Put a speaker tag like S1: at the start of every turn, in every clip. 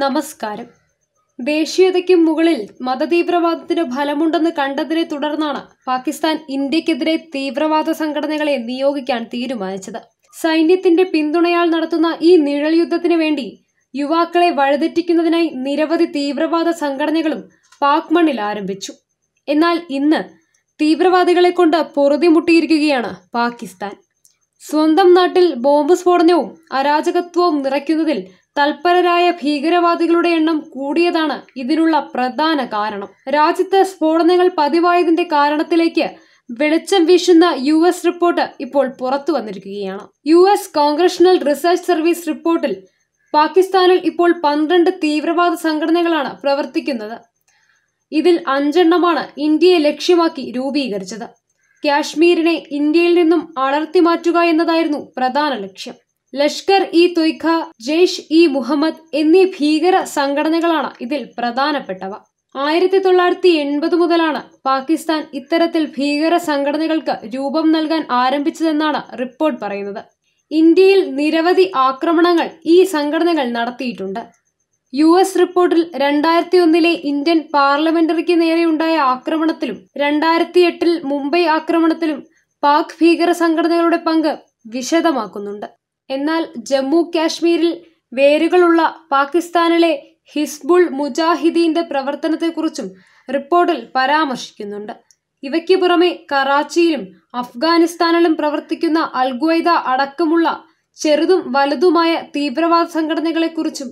S1: നമസ്കാരം ദേശീയതയ്ക്കും മുകളിൽ മതതീവ്രവാദത്തിന് ഫലമുണ്ടെന്ന് കണ്ടതിനെ തുടർന്നാണ് പാകിസ്ഥാൻ ഇന്ത്യക്കെതിരെ തീവ്രവാദ സംഘടനകളെ നിയോഗിക്കാൻ തീരുമാനിച്ചത് സൈന്യത്തിന്റെ പിന്തുണയാൽ നടത്തുന്ന ഈ നിഴൽ യുദ്ധത്തിനു വേണ്ടി യുവാക്കളെ വഴിതെറ്റിക്കുന്നതിനായി നിരവധി തീവ്രവാദ സംഘടനകളും പാക് മണ്ണിൽ ആരംഭിച്ചു എന്നാൽ ഇന്ന് തീവ്രവാദികളെ കൊണ്ട് പൊറുതിമുട്ടിയിരിക്കുകയാണ് പാകിസ്ഥാൻ സ്വന്തം നാട്ടിൽ ബോംബ് സ്ഫോടനവും അരാജകത്വവും നിറയ്ക്കുന്നതിൽ തൽപരരായ ഭീകരവാദികളുടെ എണ്ണം കൂടിയതാണ് ഇതിനുള്ള പ്രധാന കാരണം രാജ്യത്ത് സ്ഫോടനങ്ങൾ പതിവായതിന്റെ കാരണത്തിലേക്ക് വെളിച്ചം വീശുന്ന യു എസ് റിപ്പോർട്ട് ഇപ്പോൾ പുറത്തു വന്നിരിക്കുകയാണ് U S congressional research service റിപ്പോർട്ടിൽ പാകിസ്ഥാനിൽ ഇപ്പോൾ പന്ത്രണ്ട് തീവ്രവാദ സംഘടനകളാണ് പ്രവർത്തിക്കുന്നത് ഇതിൽ അഞ്ചെണ്ണമാണ് ഇന്ത്യയെ ലക്ഷ്യമാക്കി രൂപീകരിച്ചത് കാശ്മീരിനെ ഇന്ത്യയിൽ നിന്നും അടർത്തി മാറ്റുക എന്നതായിരുന്നു പ്രധാന ലക്ഷ്യം ലഷ്കർ ഇ തൊയ്ഖ ജെയ്ഷ് ഇ മുഹമ്മദ് എന്നീ ഭീകര സംഘടനകളാണ് ഇതിൽ പ്രധാനപ്പെട്ടവ ആയിരത്തി തൊള്ളായിരത്തി എൺപത് മുതലാണ് പാകിസ്ഥാൻ ഇത്തരത്തിൽ ഭീകര സംഘടനകൾക്ക് രൂപം നൽകാൻ ആരംഭിച്ചതെന്നാണ് റിപ്പോർട്ട് പറയുന്നത് ഇന്ത്യയിൽ നിരവധി ആക്രമണങ്ങൾ ഈ സംഘടനകൾ നടത്തിയിട്ടുണ്ട് യു എസ് റിപ്പോർട്ടിൽ രണ്ടായിരത്തി ഒന്നിലെ ഇന്ത്യൻ പാർലമെന്ററിക്ക് നേരെയുണ്ടായ ആക്രമണത്തിലും രണ്ടായിരത്തി എട്ടിൽ മുംബൈ ആക്രമണത്തിലും പാക് ഭീകര സംഘടനകളുടെ പങ്ക് വിശദമാക്കുന്നുണ്ട് എന്നാൽ ജമ്മു കാശ്മീരിൽ വേരുകളുള്ള പാകിസ്ഥാനിലെ ഹിസ്ബുൾ മുജാഹിദീന്റെ പ്രവർത്തനത്തെക്കുറിച്ചും റിപ്പോർട്ടിൽ പരാമർശിക്കുന്നുണ്ട് ഇവയ്ക്ക് പുറമെ കറാച്ചിയിലും അഫ്ഗാനിസ്ഥാനിലും പ്രവർത്തിക്കുന്ന അൽഗ്വൈദ അടക്കമുള്ള ചെറുതും വലുതുമായ തീവ്രവാദ സംഘടനകളെക്കുറിച്ചും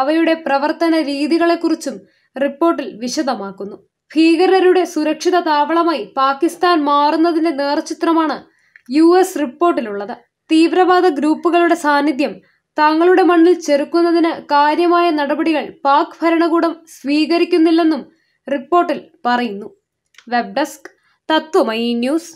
S1: അവയുടെ പ്രവർത്തന രീതികളെക്കുറിച്ചും റിപ്പോർട്ടിൽ വിശദമാക്കുന്നു ഭീകരരുടെ സുരക്ഷിത താവളമായി പാകിസ്ഥാൻ മാറുന്നതിന്റെ നേർചിത്രമാണ് യു എസ് റിപ്പോർട്ടിലുള്ളത് തീവ്രവാദ ഗ്രൂപ്പുകളുടെ സാന്നിധ്യം തങ്ങളുടെ മണ്ണിൽ ചെറുക്കുന്നതിന് കാര്യമായ നടപടികൾ പാക് ഭരണകൂടം സ്വീകരിക്കുന്നില്ലെന്നും റിപ്പോർട്ടിൽ പറയുന്നു വെബ് ഡെസ്ക് തത്വമയി ന്യൂസ്